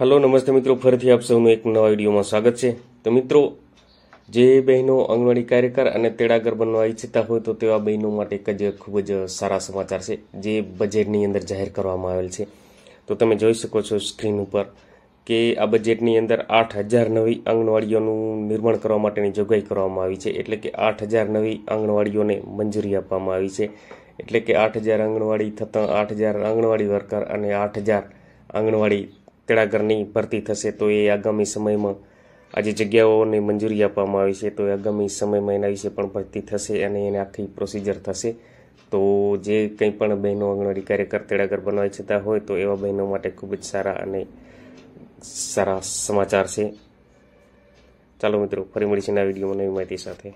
hello નમસ્તે મિત્રો ફરીથી આપ સૌનું એક નવા વિડીયોમાં સ્વાગત છે તો મિત્રો જે બહેનો આંગણવાડી કાર્યકર અને તેડાગર બનવા ઈચ્છતા હોય તો તેવા બહેનો માટે એક જ ખૂબ જ સારા સમાચાર છે જે બજેટની અંદર જાહેર કરવામાં આવેલ છે તો તમે જોઈ શકો છો સ્ક્રીન ઉપર કે આ બજેટની અંદર આઠ હજાર નવી આંગણવાડીઓનું નિર્માણ કરવા માટેની જોગવાઈ કરવામાં આવી છે એટલે કે આઠ હજાર નવી આંગણવાડીઓને મંજૂરી આપવામાં આવી છે એટલે કે આઠ હજાર આંગણવાડી થતાં આઠ હજાર આંગણવાડી વર્કર અને આઠ હજાર આંગણવાડી તેડાગરની ભરતી થશે તો એ આગામી સમયમાં આજે જગ્યાઓને મંજૂરી આપવામાં આવી છે તો એ આગામી સમયમાં એના વિશે પણ ભરતી થશે અને એને આખી પ્રોસિજર થશે તો જે કંઈ પણ બહેનો આંગણવાડી કાર્યકર તેડાગર બનાવી છતાં હોય તો એવા બહેનો માટે ખૂબ જ સારા અને સારા સમાચાર છે ચાલો મિત્રો ફરી મળીશું આ વિડીયોમાં નવી માહિતી સાથે